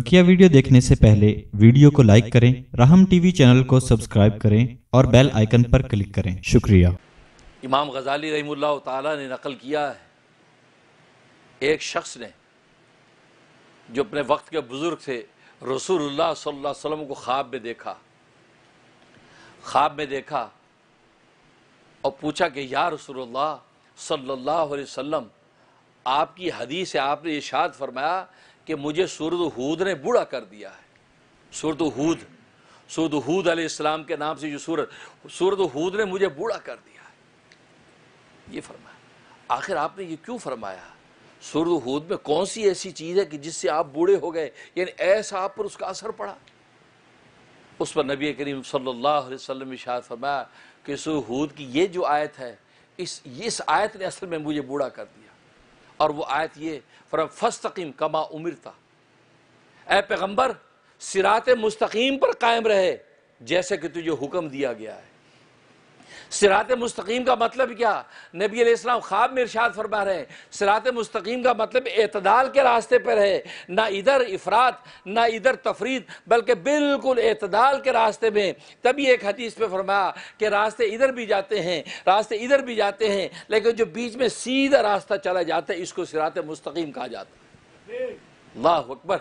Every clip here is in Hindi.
बकिया वीडियो देखने से पहले वीडियो को लाइक करें राहम टीवी चैनल को सब्सक्राइब करें और बेल आइकन पर क्लिक करें शुक्रिया इमाम गजाली रही ने नकल किया है एक शख्स ने जो अपने वक्त के बुज़ुर्ग थे रसूलुल्लाह सल्लल्लाहु अलैहि वसल्लम को ख्वाब में देखा ख्वाब में देखा और पूछा कि या रसूलुल्लाह सल्लल्लाहु अलैहि वसल्लम आपकी हदीस से आपने इशाद फरमाया कि मुझे सूरत हूद ने बूढ़ा कर दिया है सूरत हूद सूरत हूद अलैहिस्सलाम के नाम से जो सूरत सूरत हूद ने मुझे बूढ़ा कर दिया है ये फरमाया आखिर आपने ये क्यों फरमाया सूरत हूद में कौन सी ऐसी चीज़ है कि जिससे आप बूढ़े हो गए यानी ऐसा आप पर उसका असर पड़ा उस पर नबी करीम सल्लाम शाह फरमाया कि सूरत हूद की ये जो आयत है इस इस आयत ने असल में मुझे बूढ़ा कर दिया और वो आयत ये फरम फस्तकीम कमा उमिर था ए पैगम्बर सिरात मुस्तकीम पर कायम रहे जैसे कि तुझे हुक्म दिया गया है सिरात मुस्तकीम का मतलब क्या नबी अलैहिस्सलाम ख्वाब में इरशाद फरमा रहे हैं सिरात मुस्तकीम का मतलब अतदाल के रास्ते पर है ना इधर इफरात ना इधर तफरीद बल्कि बिल्कुल अतदाल के रास्ते में तभी एक हदीस पर फरमाया कि रास्ते इधर भी जाते हैं रास्ते इधर भी जाते हैं लेकिन जो बीच में सीधा रास्ता चला जाता है इसको सिरात मुस्तकीम कहा जाता है अल्लाह अकबर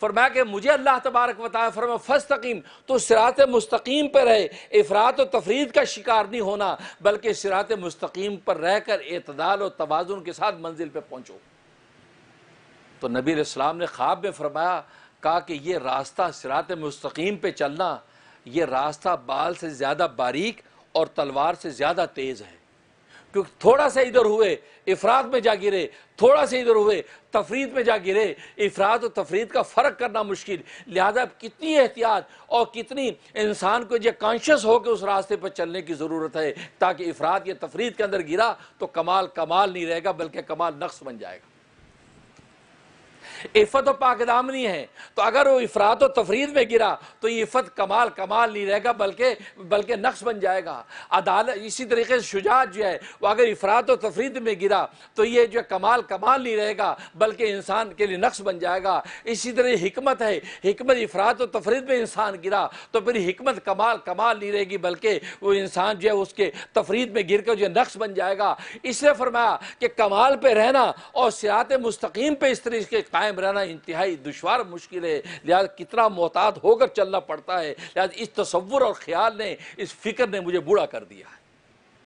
फरमाया कि मुझे अल्लाह तबारक बताया फरमा फस्तकीम तो सिरात मुस्तकीम पर रहे अफरात और तफरीद का शिकार नहीं होना बल्कि सिरात मुस्तकीम पर रहकर एतदाल और तोज़ुन के साथ मंजिल पर पहुँचो तो नबी ने ख्वाब में फरमाया कहा कि यह रास्ता सिरात मुस्तकीम पर चलना यह रास्ता बाल से ज़्यादा बारीक और तलवार से ज़्यादा तेज़ है क्योंकि थोड़ा सा इधर हुए इफरात में जा गिरे थोड़ा सा इधर हुए तफरीद में जा गिरे इफरात और तफरीद का फ़र्क करना मुश्किल लिहाजा कितनी एहतियात और कितनी इंसान को यह कॉन्शियस होकर उस रास्ते पर चलने की ज़रूरत है ताकि इफरात या तफरीद के अंदर गिरा तो कमाल कमाल नहीं रहेगा बल्कि कमाल नक्श बन जाएगा इफ़त पाक दामनी है तो अगर वो इफरात और तफरीद में गिरा तो ये इफ़त कमाल कमाल नहीं रहेगा बल्कि बल्कि नक्श बन जाएगा अदालत इसी तरीके से शुजात जो है वो अगर इफरात तफरीद में गिरा तो ये जो कमाल कमाल नहीं रहेगा बल्कि इंसान के लिए नक्श बन जाएगा इसी तरह हमत है हमत इफरात तफरीद में इंसान गिरा तो फिर हमत कमाल कमाल नहीं रहेगी बल्कि वो इंसान जो है उसके तफरीद में गिर कर जो नक्श बन जाएगा इसलिए फरमाया कि कमाल पर रहना और सिरात मुस्तकीम पर इस तरीके कायम कायम रहना इंतहाई दुशवार मुश्किल है लिहाजा कितना मोहताद होकर चलना पड़ता है लिहाजा इस तस्वुर और ख्याल ने इस फिक्र ने मुझे बूढ़ा कर दिया है